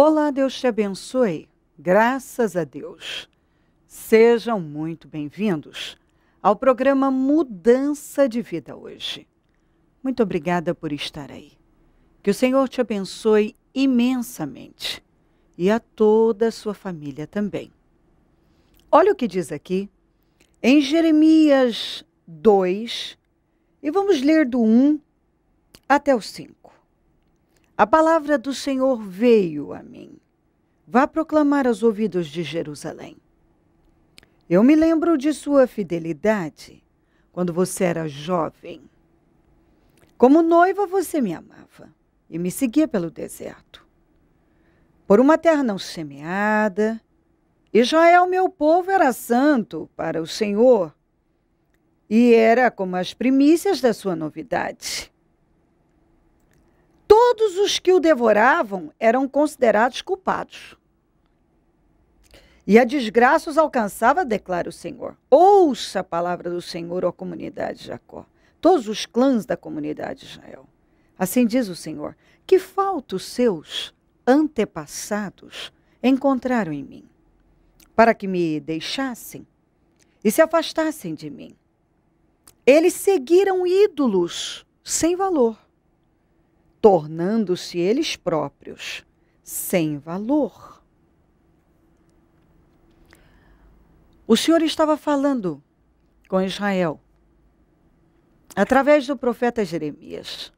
Olá, Deus te abençoe. Graças a Deus. Sejam muito bem-vindos ao programa Mudança de Vida hoje. Muito obrigada por estar aí. Que o Senhor te abençoe imensamente e a toda a sua família também. Olha o que diz aqui em Jeremias 2, e vamos ler do 1 até o 5. A palavra do Senhor veio a mim. Vá proclamar aos ouvidos de Jerusalém. Eu me lembro de sua fidelidade quando você era jovem. Como noiva, você me amava e me seguia pelo deserto. Por uma terra não semeada, Israel, meu povo, era santo para o Senhor e era como as primícias da sua novidade todos os que o devoravam eram considerados culpados. E a desgraça os alcançava, declara o Senhor. Ouça a palavra do Senhor, ó comunidade de Jacó, todos os clãs da comunidade de Israel. Assim diz o Senhor: que falta os seus antepassados encontraram em mim, para que me deixassem e se afastassem de mim. Eles seguiram ídolos sem valor tornando-se eles próprios sem valor. O Senhor estava falando com Israel através do profeta Jeremias.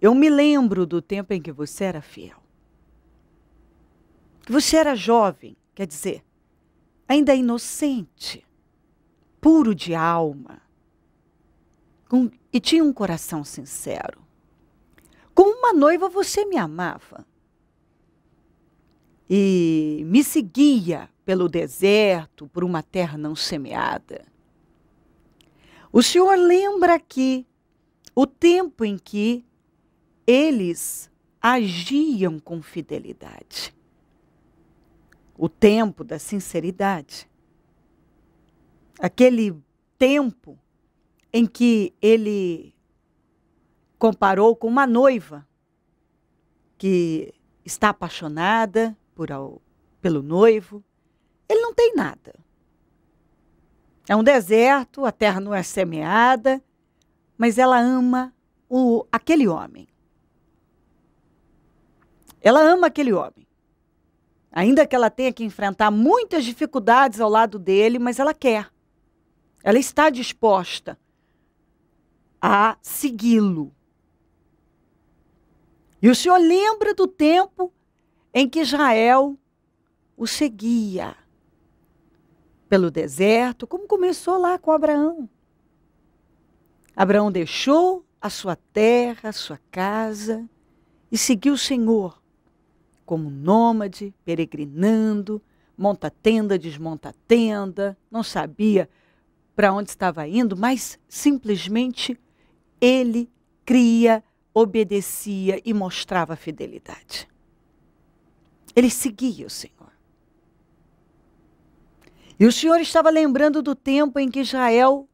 Eu me lembro do tempo em que você era fiel. Que você era jovem, quer dizer, ainda inocente, puro de alma, com, e tinha um coração sincero. Como uma noiva, você me amava e me seguia pelo deserto, por uma terra não semeada. O Senhor lembra que o tempo em que eles agiam com fidelidade, o tempo da sinceridade, aquele tempo em que ele comparou com uma noiva que está apaixonada por ao, pelo noivo. Ele não tem nada. É um deserto, a terra não é semeada, mas ela ama o, aquele homem. Ela ama aquele homem. Ainda que ela tenha que enfrentar muitas dificuldades ao lado dele, mas ela quer. Ela está disposta a segui-lo, e o Senhor lembra do tempo em que Israel o seguia pelo deserto, como começou lá com Abraão. Abraão deixou a sua terra, a sua casa e seguiu o Senhor como nômade, peregrinando, monta tenda, desmonta tenda, não sabia para onde estava indo, mas simplesmente ele cria obedecia e mostrava fidelidade. Ele seguia o Senhor. E o Senhor estava lembrando do tempo em que Israel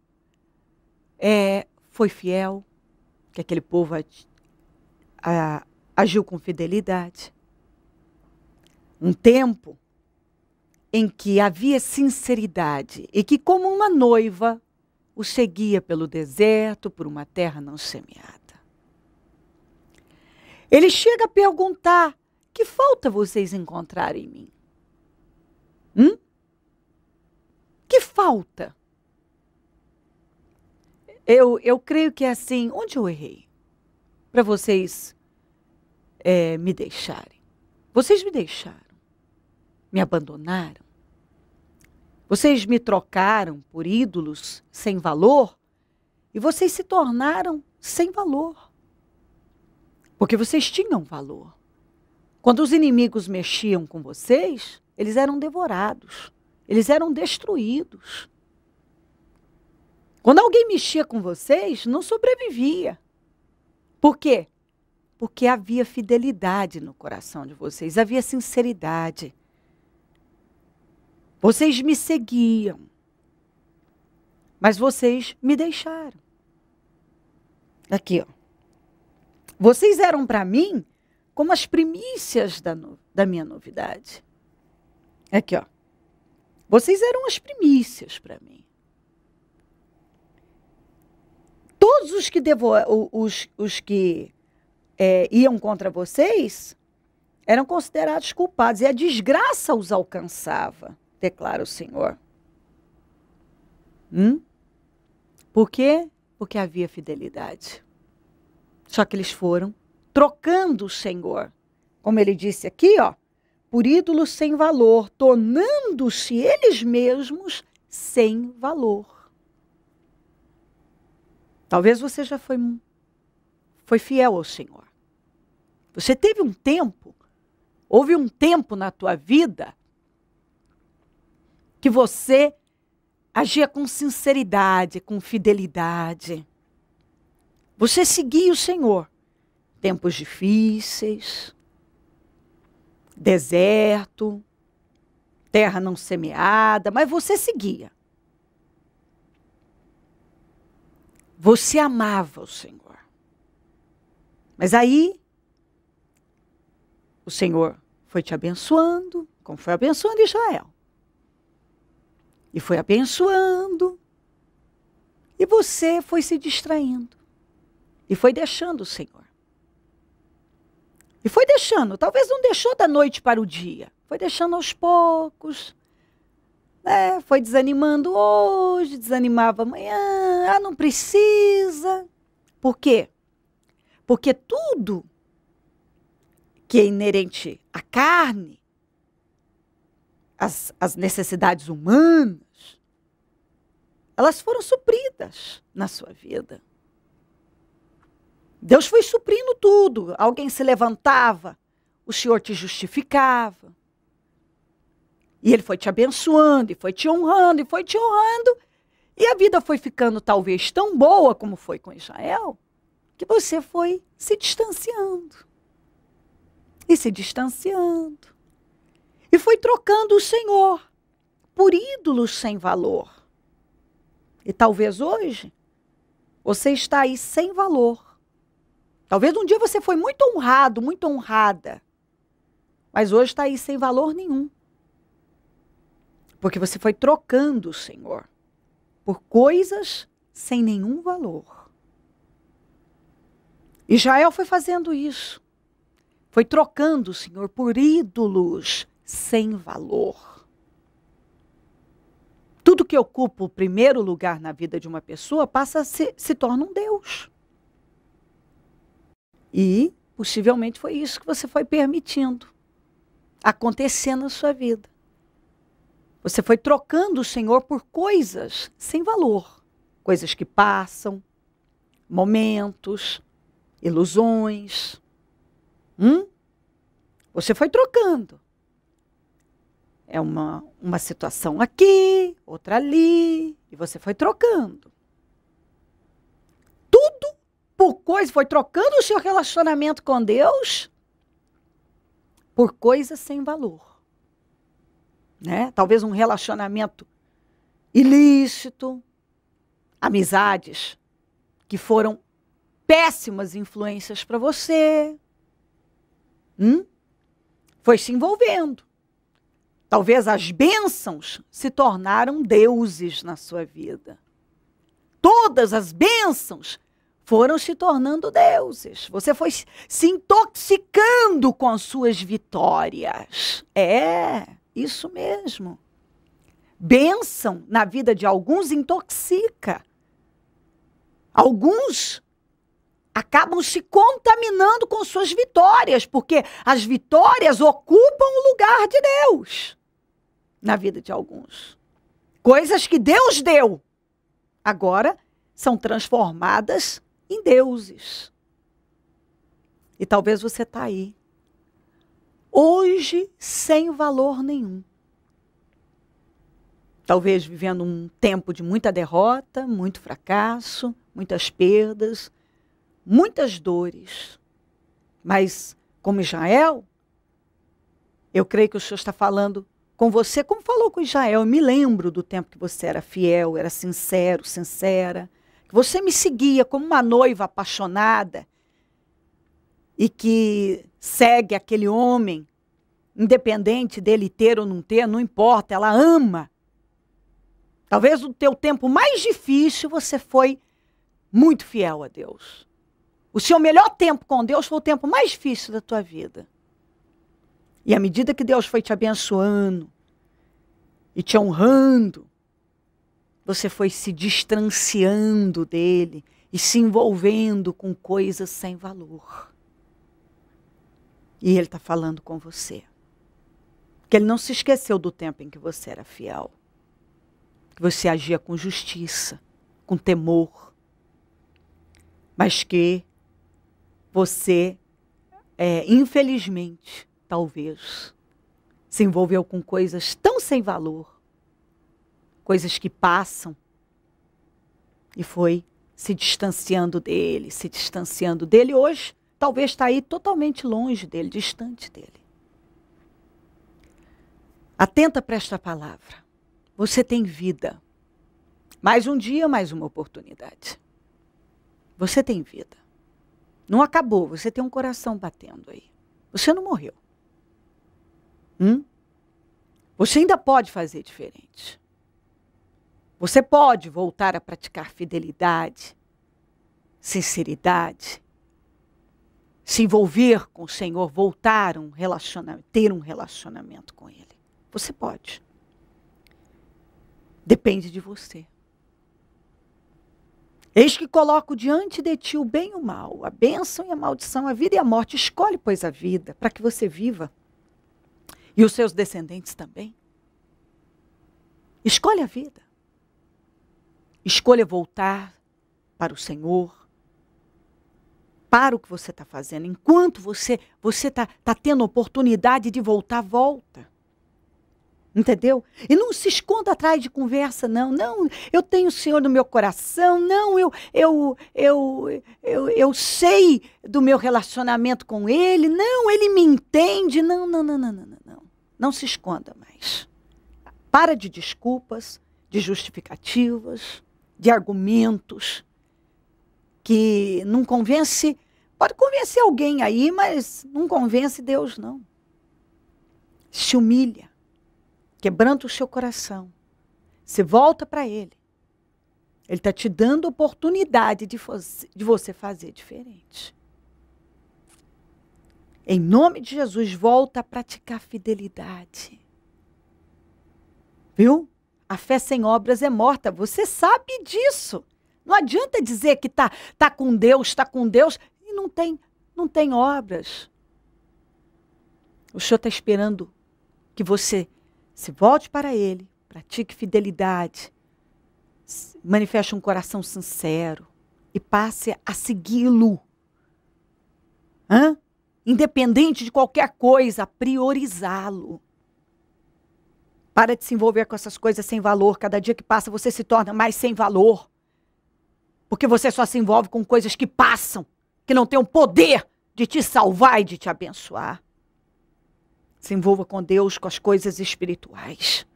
é, foi fiel, que aquele povo a, agiu com fidelidade. Um tempo em que havia sinceridade e que, como uma noiva, o seguia pelo deserto, por uma terra não semeada. Ele chega a perguntar: que falta vocês encontrarem em mim? Hum? Que falta? Eu, eu creio que é assim. Onde eu errei? Para vocês é, me deixarem. Vocês me deixaram. Me abandonaram. Vocês me trocaram por ídolos sem valor e vocês se tornaram sem valor. Porque vocês tinham valor. Quando os inimigos mexiam com vocês, eles eram devorados, eles eram destruídos. Quando alguém mexia com vocês, não sobrevivia. Por quê? Porque havia fidelidade no coração de vocês, havia sinceridade. Vocês me seguiam, mas vocês me deixaram. Aqui, ó. Vocês eram para mim como as primícias da, no, da minha novidade. Aqui, ó. Vocês eram as primícias para mim. Todos os que, devo, os, os que é, iam contra vocês eram considerados culpados e a desgraça os alcançava, declara o Senhor. Hum? Por quê? Porque havia fidelidade. Só que eles foram trocando o Senhor. Como ele disse aqui, ó, por ídolos sem valor, tornando-se eles mesmos sem valor. Talvez você já foi, foi fiel ao Senhor. Você teve um tempo, houve um tempo na tua vida que você agia com sinceridade, com fidelidade. Você seguir o Senhor. Tempos difíceis, deserto, terra não semeada, mas você seguia. Você amava o Senhor. Mas aí, o Senhor foi te abençoando, como foi abençoando Israel. E foi abençoando. E você foi se distraindo. E foi deixando o Senhor. E foi deixando. Talvez não deixou da noite para o dia. Foi deixando aos poucos. Né? Foi desanimando hoje, desanimava amanhã. Ah, não precisa. Por quê? Porque tudo que é inerente à carne, as, as necessidades humanas, elas foram supridas na sua vida. Deus foi suprindo tudo. Alguém se levantava, o Senhor te justificava. E Ele foi te abençoando, e foi te honrando, e foi te honrando. E a vida foi ficando talvez tão boa como foi com Israel, que você foi se distanciando. E se distanciando. E foi trocando o Senhor por ídolos sem valor. E talvez hoje você está aí sem valor Talvez um dia você foi muito honrado, muito honrada, mas hoje está aí sem valor nenhum. Porque você foi trocando o Senhor por coisas sem nenhum valor. Israel foi fazendo isso. Foi trocando o Senhor por ídolos sem valor. Tudo que ocupa o primeiro lugar na vida de uma pessoa passa se, se torna um Deus. E possivelmente foi isso que você foi permitindo acontecer na sua vida. Você foi trocando o Senhor por coisas sem valor, coisas que passam, momentos, ilusões. Hum? Você foi trocando. É uma, uma situação aqui, outra ali, e você foi trocando por coisas, foi trocando o seu relacionamento com Deus por coisas sem valor. Né? Talvez um relacionamento ilícito, amizades que foram péssimas influências para você. Hum? Foi se envolvendo. Talvez as bênçãos se tornaram deuses na sua vida. Todas as bênçãos foram se tornando deuses. Você foi se intoxicando com as suas vitórias. É, isso mesmo. Bênção na vida de alguns intoxica. Alguns acabam se contaminando com suas vitórias, porque as vitórias ocupam o lugar de Deus na vida de alguns. Coisas que Deus deu, agora são transformadas em deuses. E talvez você está aí, hoje, sem valor nenhum. Talvez vivendo um tempo de muita derrota, muito fracasso, muitas perdas, muitas dores. Mas, como Israel, eu creio que o Senhor está falando com você, como falou com Israel. Eu me lembro do tempo que você era fiel, era sincero, sincera você me seguia como uma noiva apaixonada e que segue aquele homem, independente dele ter ou não ter, não importa, ela ama. Talvez o teu tempo mais difícil você foi muito fiel a Deus. O seu melhor tempo com Deus foi o tempo mais difícil da tua vida. E à medida que Deus foi te abençoando e te honrando, você foi se distanciando dele e se envolvendo com coisas sem valor. E ele está falando com você. Que ele não se esqueceu do tempo em que você era fiel. Que você agia com justiça, com temor. Mas que você, é, infelizmente, talvez, se envolveu com coisas tão sem valor coisas que passam. E foi se distanciando dele, se distanciando dele. Hoje, talvez está aí totalmente longe dele, distante dele. Atenta para esta palavra. Você tem vida. Mais um dia, mais uma oportunidade. Você tem vida. Não acabou, você tem um coração batendo aí. Você não morreu. Hum? Você ainda pode fazer diferente. Você pode voltar a praticar fidelidade, sinceridade, se envolver com o Senhor, voltar um relacionamento, ter um relacionamento com Ele. Você pode. Depende de você. Eis que coloco diante de ti o bem e o mal, a bênção e a maldição, a vida e a morte. Escolhe, pois, a vida, para que você viva. E os seus descendentes também. Escolhe a vida. Escolha voltar para o Senhor. Para o que você está fazendo. Enquanto você você está tá tendo oportunidade de voltar, volta. Entendeu? E não se esconda atrás de conversa, não. Não, eu tenho o Senhor no meu coração, não, eu, eu, eu, eu, eu sei do meu relacionamento com Ele, não, Ele me entende. Não, não, não, não, não, não. Não, não se esconda mais. Para de desculpas, de justificativas de argumentos que não convence. Pode convencer alguém aí, mas não convence Deus, não. Se humilha, quebranta o seu coração. Se volta para Ele. Ele está te dando oportunidade de, de você fazer diferente. Em nome de Jesus, volta a praticar fidelidade. Viu? A fé sem obras é morta. Você sabe disso. Não adianta dizer que tá, tá com Deus, está com Deus e não tem, não tem obras. O Senhor está esperando que você se volte para Ele, pratique fidelidade, manifeste um coração sincero e passe a segui-lo. Independente de qualquer coisa, priorizá-lo. Para de se envolver com essas coisas sem valor. Cada dia que passa você se torna mais sem valor. Porque você só se envolve com coisas que passam, que não têm o poder de te salvar e de te abençoar. Se envolva com Deus, com as coisas espirituais.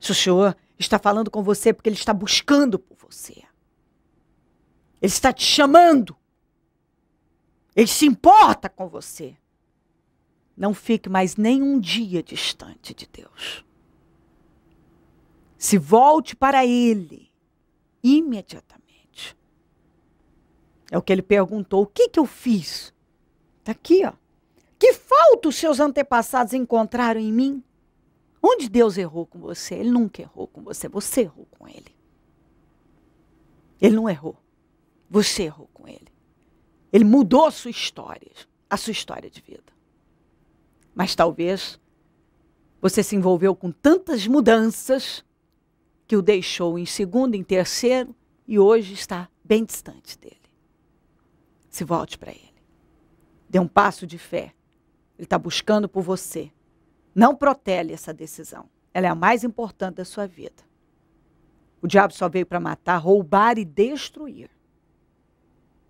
Se o Senhor está falando com você é porque Ele está buscando por você. Ele está te chamando. Ele se importa com você. Não fique mais nem um dia distante de Deus. Se volte para ele imediatamente. É o que ele perguntou: o que, que eu fiz? Está aqui, ó. Que falta os seus antepassados encontraram em mim? Onde Deus errou com você? Ele nunca errou com você, você errou com ele. Ele não errou, você errou com ele. Ele mudou a sua história, a sua história de vida. Mas talvez você se envolveu com tantas mudanças que o deixou em segundo, em terceiro e hoje está bem distante dele. Se volte para ele. Dê um passo de fé. Ele está buscando por você. Não protele essa decisão. Ela é a mais importante da sua vida. O diabo só veio para matar, roubar e destruir.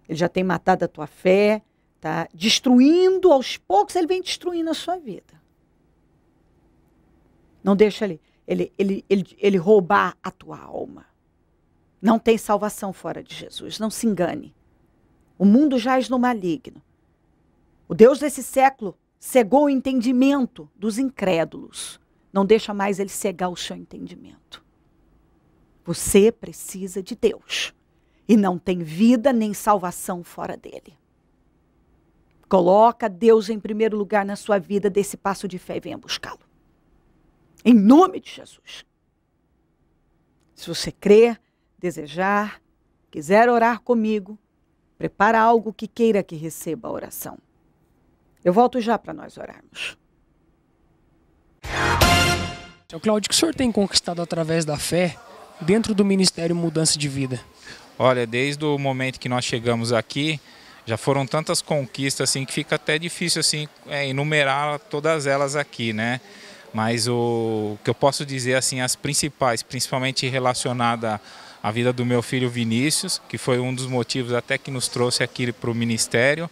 Ele já tem matado a tua fé, tá destruindo aos poucos, ele vem destruindo a sua vida. Não deixa ele ele, ele, ele, ele roubar a tua alma. Não tem salvação fora de Jesus, não se engane. O mundo jaz no maligno. O Deus desse século cegou o entendimento dos incrédulos. Não deixa mais ele cegar o seu entendimento. Você precisa de Deus. E não tem vida nem salvação fora dele. Coloca Deus em primeiro lugar na sua vida, desse passo de fé e venha buscá-lo. Em nome de Jesus. Se você crer, desejar, quiser orar comigo, prepara algo que queira que receba a oração. Eu volto já para nós orarmos. Seu é Cláudio, o que o senhor tem conquistado através da fé dentro do Ministério Mudança de Vida? Olha, desde o momento que nós chegamos aqui, já foram tantas conquistas assim que fica até difícil assim é, enumerar todas elas aqui, né? Mas o que eu posso dizer, assim, as principais, principalmente relacionada à vida do meu filho Vinícius, que foi um dos motivos até que nos trouxe aqui para o Ministério,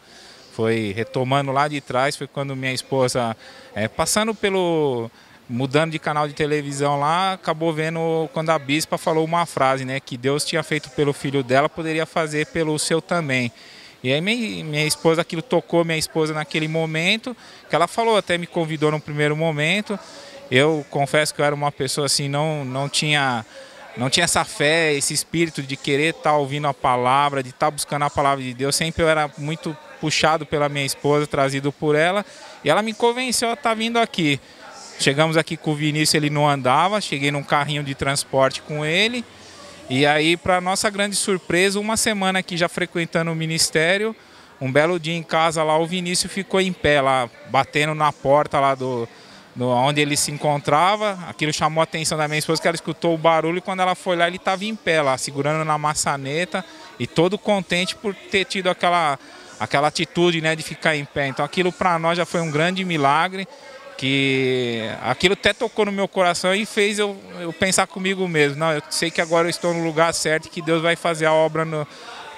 foi retomando lá de trás, foi quando minha esposa, é, passando pelo, mudando de canal de televisão lá, acabou vendo quando a bispa falou uma frase, né? Que Deus tinha feito pelo filho dela, poderia fazer pelo seu também. E aí minha, minha esposa, aquilo tocou minha esposa naquele momento, que ela falou, até me convidou no primeiro momento. Eu confesso que eu era uma pessoa assim, não, não tinha não tinha essa fé, esse espírito de querer estar tá ouvindo a palavra, de estar tá buscando a palavra de Deus. Sempre eu era muito puxado pela minha esposa, trazido por ela, e ela me convenceu a estar tá vindo aqui. Chegamos aqui com o Vinícius, ele não andava, cheguei num carrinho de transporte com ele. E aí, para nossa grande surpresa, uma semana aqui já frequentando o ministério, um belo dia em casa lá, o Vinícius ficou em pé lá, batendo na porta lá do, do onde ele se encontrava. Aquilo chamou a atenção da minha esposa, que ela escutou o barulho e quando ela foi lá, ele estava em pé lá, segurando na maçaneta e todo contente por ter tido aquela aquela atitude, né, de ficar em pé. Então aquilo para nós já foi um grande milagre que aquilo até tocou no meu coração e fez eu, eu, pensar comigo mesmo. Não, eu sei que agora eu estou no lugar certo e que Deus vai fazer a obra no,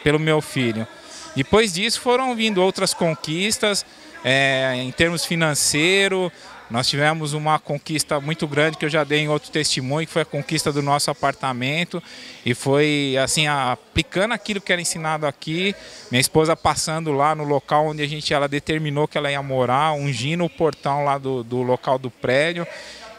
pelo meu filho. Depois disso foram vindo outras conquistas é, em termos financeiro, nós tivemos uma conquista muito grande que eu já dei em outro testemunho, que foi a conquista do nosso apartamento. E foi assim, aplicando aquilo que era ensinado aqui, minha esposa passando lá no local onde a gente ela determinou que ela ia morar, ungindo o portão lá do, do local do prédio.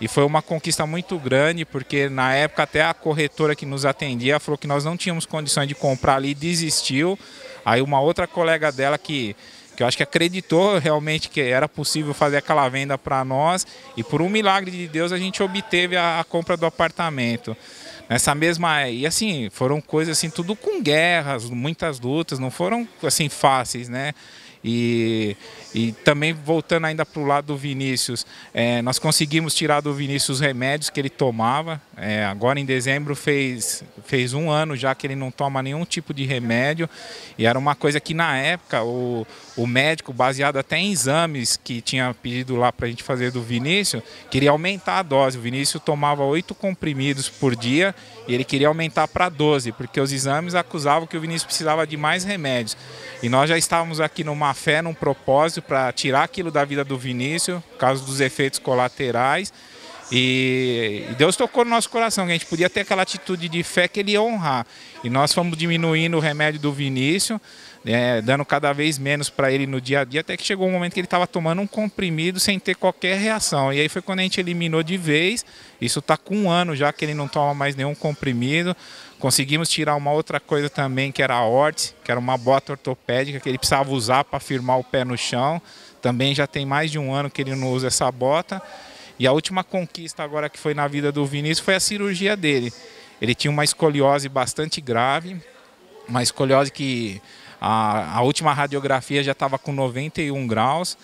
E foi uma conquista muito grande, porque na época até a corretora que nos atendia falou que nós não tínhamos condições de comprar ali e desistiu. Aí uma outra colega dela que que eu acho que acreditou realmente que era possível fazer aquela venda para nós e por um milagre de Deus a gente obteve a, a, compra do apartamento. Nessa mesma e assim, foram coisas assim tudo com guerras, muitas lutas, não foram assim fáceis, né? E, e também voltando ainda para o lado do Vinícius, é, nós conseguimos tirar do Vinícius os remédios que ele tomava, é, agora em dezembro fez, fez um ano já que ele não toma nenhum tipo de remédio e era uma coisa que na época o, o médico, baseado até em exames que tinha pedido lá para a gente fazer do Vinícius, queria aumentar a dose. O Vinícius tomava oito comprimidos por dia e ele queria aumentar para 12, porque os exames acusavam que o Vinícius precisava de mais remédios. E nós já estávamos aqui numa fé, num propósito para tirar aquilo da vida do Vinícius, por causa dos efeitos colaterais e Deus tocou no nosso coração, que a gente podia ter aquela atitude de fé que ele ia honrar. E nós fomos diminuindo o remédio do Vinícius, é, dando cada vez menos para ele no dia a dia, até que chegou um momento que ele estava tomando um comprimido sem ter qualquer reação. E aí foi quando a gente eliminou de vez. Isso está com um ano já que ele não toma mais nenhum comprimido. Conseguimos tirar uma outra coisa também, que era a órtese, que era uma bota ortopédica que ele precisava usar para firmar o pé no chão. Também já tem mais de um ano que ele não usa essa bota. E a última conquista agora que foi na vida do Vinícius foi a cirurgia dele. Ele tinha uma escoliose bastante grave, uma escoliose que a, a última radiografia já estava com 91 graus.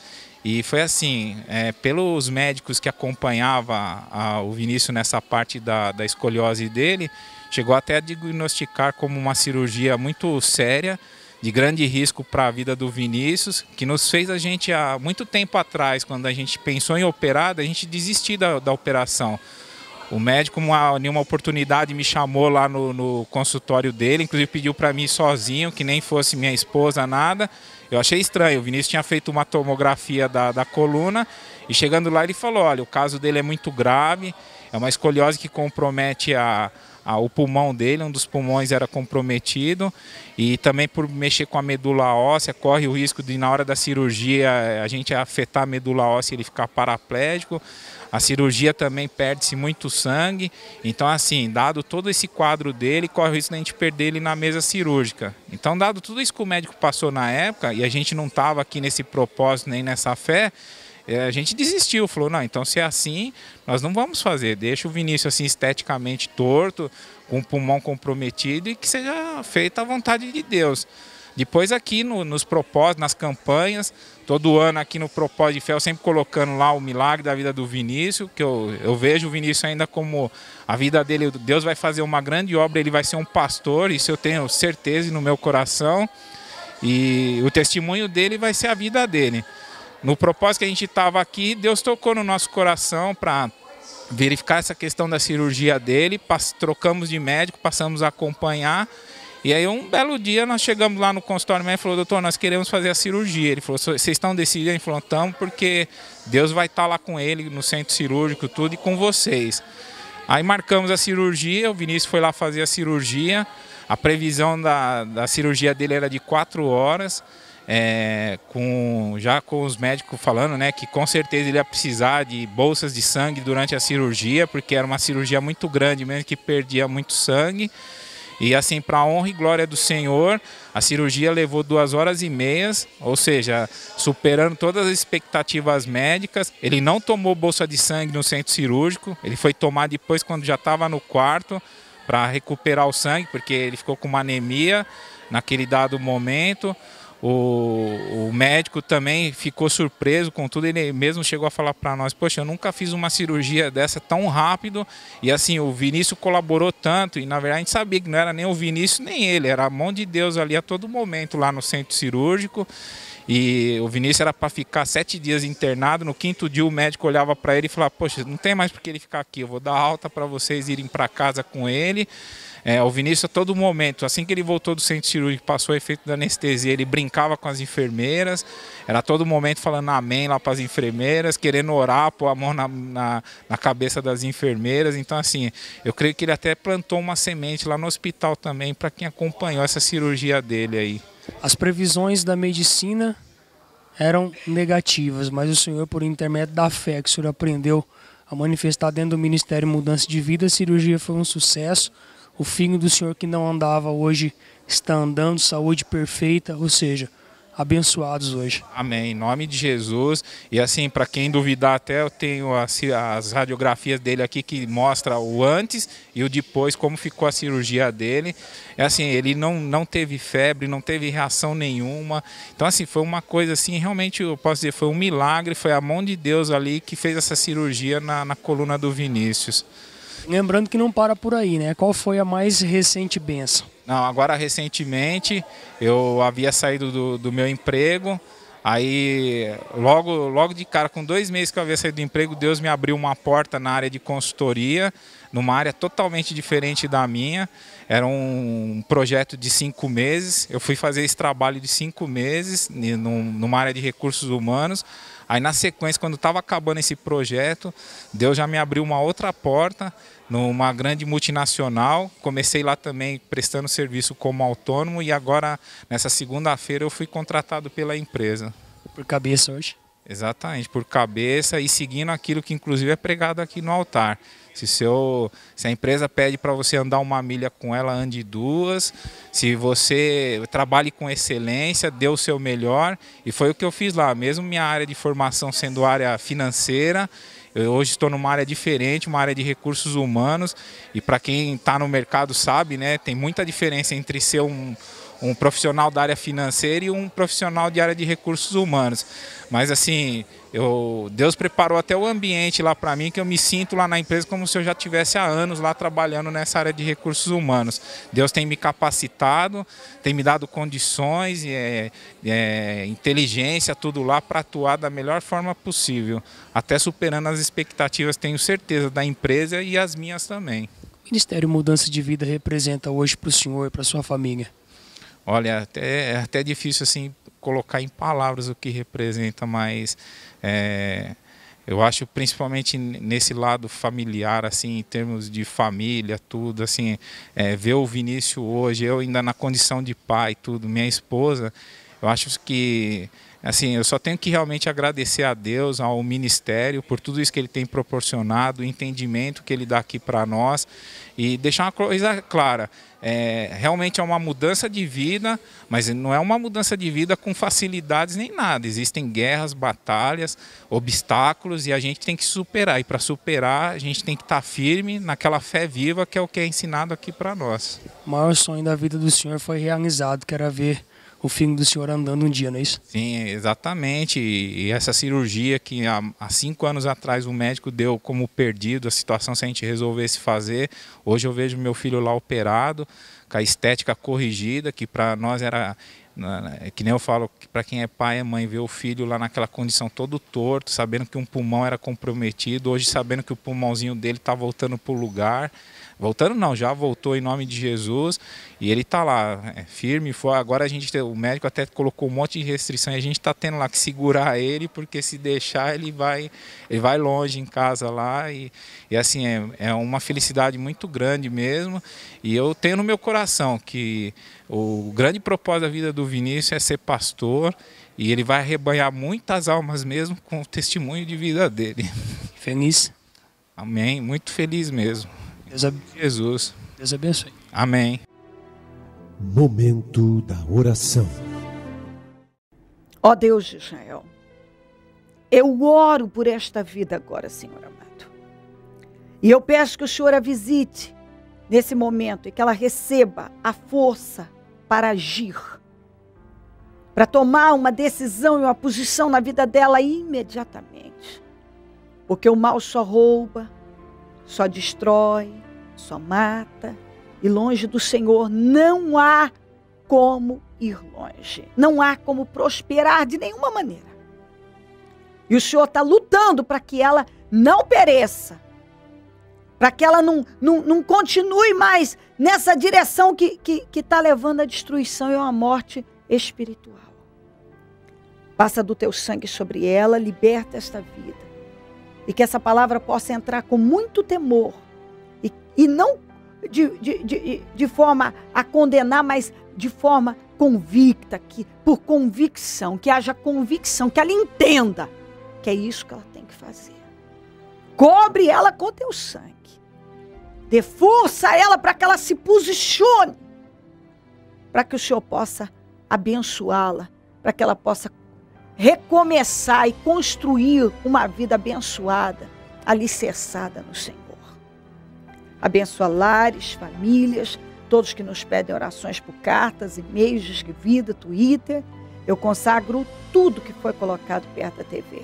E foi assim, é, pelos médicos que acompanhava o Vinícius nessa parte da, da escoliose dele, chegou até a diagnosticar como uma cirurgia muito séria, de grande risco para a vida do Vinícius, que nos fez a gente, há muito tempo atrás, quando a gente pensou em operar, a gente desistir da, da operação. O médico, uma, uma oportunidade, me chamou lá no, no consultório dele, inclusive pediu para mim sozinho, que nem fosse minha esposa, nada. Eu achei estranho, o Vinícius tinha feito uma tomografia da, da coluna e chegando lá ele falou, olha, o caso dele é muito grave, é uma escoliose que compromete a, a, o pulmão dele, um dos pulmões era comprometido e também por mexer com a medula óssea, corre o risco de na hora da cirurgia a gente afetar a medula óssea e ele ficar paraplégico. A cirurgia também perde-se muito sangue. Então, assim, dado todo esse quadro dele, corre o risco de a gente perder ele na mesa cirúrgica. Então, dado tudo isso que o médico passou na época, e a gente não estava aqui nesse propósito nem nessa fé, é, a gente desistiu, falou, não, então se é assim, nós não vamos fazer. Deixa o Vinícius assim esteticamente torto, com o pulmão comprometido e que seja feita a vontade de Deus. Depois aqui no, nos propósitos, nas campanhas, todo ano aqui no propósito de fé, eu sempre colocando lá o milagre da vida do Vinícius, que eu, eu vejo o Vinícius ainda como a vida dele, Deus vai fazer uma grande obra, ele vai ser um pastor, isso eu tenho certeza no meu coração. E o testemunho dele vai ser a vida dele. No propósito que a gente estava aqui, Deus tocou no nosso coração para verificar essa questão da cirurgia dele, trocamos de médico, passamos a acompanhar. E aí um belo dia nós chegamos lá no consultório médico e falou, doutor, nós queremos fazer a cirurgia. Ele falou, vocês estão decididos? Ele falou, estamos porque Deus vai estar tá lá com ele no centro cirúrgico tudo e com vocês. Aí marcamos a cirurgia, o Vinícius foi lá fazer a cirurgia. A previsão da, da cirurgia dele era de quatro horas é, com, já com os médicos falando né, que com certeza ele ia precisar de bolsas de sangue durante a cirurgia, porque era uma cirurgia muito grande, mesmo que perdia muito sangue. E assim, para honra e glória do Senhor, a cirurgia levou duas horas e meias, ou seja, superando todas as expectativas médicas. Ele não tomou bolsa de sangue no centro cirúrgico, ele foi tomar depois quando já estava no quarto para recuperar o sangue, porque ele ficou com uma anemia naquele dado momento. O, o, médico também ficou surpreso com tudo, ele mesmo chegou a falar para nós, poxa, eu nunca fiz uma cirurgia dessa tão rápido, e assim, o Vinícius colaborou tanto, e na verdade a gente sabia que não era nem o Vinícius nem ele, era a mão de Deus ali a todo momento lá no centro cirúrgico, e o Vinícius era para ficar sete dias internado. No quinto dia, o médico olhava para ele e falava: Poxa, não tem mais porque ele ficar aqui. Eu vou dar alta para vocês irem para casa com ele. É, o Vinícius, a todo momento, assim que ele voltou do centro cirúrgico, passou o efeito da anestesia, ele brincava com as enfermeiras, era a todo momento falando amém lá para as enfermeiras, querendo orar, pôr a mão na, na, na cabeça das enfermeiras. Então, assim, eu creio que ele até plantou uma semente lá no hospital também para quem acompanhou essa cirurgia dele aí. As previsões da medicina eram negativas, mas o Senhor, por intermédio da fé que o Senhor aprendeu a manifestar dentro do Ministério Mudança de Vida, a cirurgia foi um sucesso. O filho do Senhor que não andava hoje está andando, saúde perfeita, ou seja, abençoados hoje. Amém. Em nome de Jesus. E assim, para quem duvidar, até eu tenho as, as, radiografias dele aqui que mostra o antes e o depois, como ficou a cirurgia dele. É assim, ele não, não teve febre, não teve reação nenhuma. Então, assim, foi uma coisa assim, realmente eu posso dizer, foi um milagre, foi a mão de Deus ali que fez essa cirurgia na, na coluna do Vinícius. Lembrando que não para por aí, né? Qual foi a mais recente benção? Não, agora recentemente eu havia saído do, do meu emprego, Aí, logo, logo de cara, com dois meses que eu havia saído do emprego, Deus me abriu uma porta na área de consultoria numa área totalmente diferente da minha. Era um projeto de cinco meses. Eu fui fazer esse trabalho de cinco meses numa área de recursos humanos. Aí, na sequência, quando estava acabando esse projeto, Deus já me abriu uma outra porta numa grande multinacional. Comecei lá também prestando serviço como autônomo e agora, nessa segunda-feira, eu fui contratado pela empresa. Por cabeça hoje? Exatamente, por cabeça e seguindo aquilo que, inclusive, é pregado aqui no altar. Se, seu, se a empresa pede para você andar uma milha com ela, ande duas. Se você trabalhe com excelência, dê o seu melhor. E foi o que eu fiz lá. Mesmo minha área de formação sendo área financeira, eu hoje estou numa área diferente, uma área de recursos humanos. E para quem está no mercado sabe, né, tem muita diferença entre ser um um profissional da área financeira e um profissional de área de recursos humanos. Mas assim, eu, Deus preparou até o ambiente lá para mim que eu me sinto lá na empresa como se eu já tivesse há anos lá trabalhando nessa área de recursos humanos. Deus tem me capacitado, tem me dado condições, é, é, inteligência, tudo lá para atuar da melhor forma possível, até superando as expectativas, tenho certeza, da empresa e as minhas também. O Ministério Mudança de Vida representa hoje para o senhor e para sua família? Olha, é até, é até difícil assim colocar em palavras o que representa, mas é, eu acho principalmente nesse lado familiar, assim, em termos de família, tudo, assim, é, ver o Vinícius hoje, eu ainda na condição de pai, tudo, minha esposa, eu acho que assim, eu só tenho que realmente agradecer a Deus, ao ministério, por tudo isso que ele tem proporcionado, o entendimento que ele dá aqui para nós e deixar uma coisa clara. É, realmente é uma mudança de vida, mas não é uma mudança de vida com facilidades nem nada. Existem guerras, batalhas, obstáculos e a gente tem que superar. E para superar, a gente tem que estar tá firme naquela fé viva que é o que é ensinado aqui para nós. O maior sonho da vida do senhor foi realizado, que era ver o filme do senhor andando um dia, não é isso? Sim, exatamente. E essa cirurgia que há, cinco anos atrás o médico deu como perdido, a situação se a gente resolvesse fazer. Hoje eu vejo meu filho lá operado, com a estética corrigida, que para nós era que nem eu falo, que para quem é pai e é mãe, ver o filho lá naquela condição todo torto, sabendo que um pulmão era comprometido, hoje sabendo que o pulmãozinho dele está voltando para o lugar, Voltando não, já voltou em nome de Jesus e ele está lá, é, firme, foi. Agora a gente, o médico até colocou um monte de restrição e a gente está tendo lá que segurar ele, porque se deixar ele vai, ele vai longe em casa lá e, e assim, é, é uma felicidade muito grande mesmo e eu tenho no meu coração que o grande propósito da vida do Vinícius é ser pastor e ele vai arrebanhar muitas almas mesmo com o testemunho de vida dele. Feliz? Amém, muito feliz mesmo. Deus ab... Jesus. Deus abençoe. Amém. Momento da oração. Ó oh Deus de Israel, eu oro por esta vida agora, Senhor amado. E eu peço que o Senhor a visite nesse momento e que ela receba a força para agir, para tomar uma decisão e uma posição na vida dela imediatamente. Porque o mal só rouba, só destrói, só mata, e longe do Senhor não há como ir longe, não há como prosperar de nenhuma maneira. E o Senhor está lutando para que ela não pereça, para que ela não, não, não, continue mais nessa direção que está que, que tá levando à destruição e à morte espiritual. Passa do teu sangue sobre ela, liberta esta vida. E que essa palavra possa entrar com muito temor e não de, de, de, de forma a condenar, mas de forma convicta, que, por convicção, que haja convicção, que ela entenda que é isso que ela tem que fazer. Cobre ela com teu sangue. Dê força ela para que ela se posicione, para que o Senhor possa abençoá-la, para que ela possa recomeçar e construir uma vida abençoada, alicerçada no Senhor. Abençoa lares, famílias, todos que nos pedem orações por cartas, e-mails, de vida, Twitter. Eu consagro tudo que foi colocado perto da TV.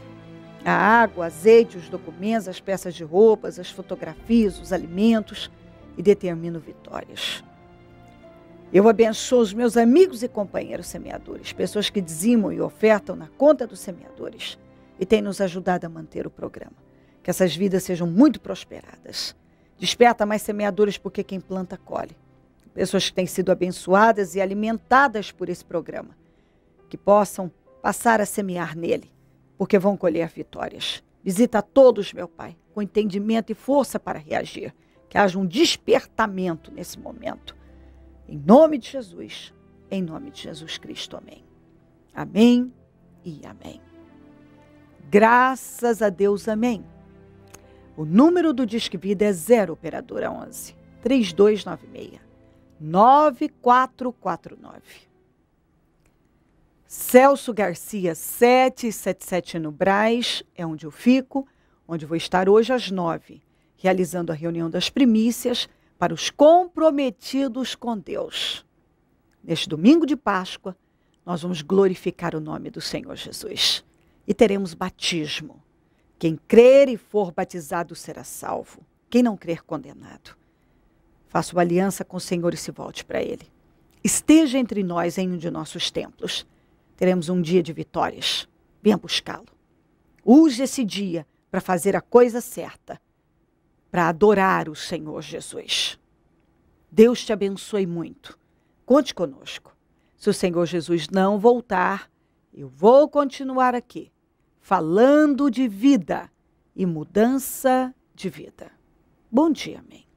A água, azeite, os documentos, as peças de roupas, as fotografias, os alimentos e determino vitórias. Eu abençoo os meus amigos e companheiros semeadores, pessoas que dizimam e ofertam na conta dos semeadores e têm nos ajudado a manter o programa. Que essas vidas sejam muito prosperadas. Desperta mais semeadores, porque quem planta, colhe. Pessoas que têm sido abençoadas e alimentadas por esse programa, que possam passar a semear nele, porque vão colher vitórias. Visita a todos, meu Pai, com entendimento e força para reagir. Que haja um despertamento nesse momento. Em nome de Jesus, em nome de Jesus Cristo, amém. Amém e amém. Graças a Deus, amém. O número do Disque Vida é 0 operadora 11 3296 9449. Celso Garcia 777 no Braz é onde eu fico, onde vou estar hoje às 9, realizando a reunião das primícias para os comprometidos com Deus. Neste domingo de Páscoa, nós vamos glorificar o nome do Senhor Jesus e teremos batismo quem crer e for batizado será salvo, quem não crer, condenado. Faça uma aliança com o Senhor e se volte para Ele. Esteja entre nós em um de nossos templos. Teremos um dia de vitórias. Venha buscá-lo. Use esse dia para fazer a coisa certa, para adorar o Senhor Jesus. Deus te abençoe muito. Conte conosco. Se o Senhor Jesus não voltar, eu vou continuar aqui falando de vida e mudança de vida. Bom dia, amém.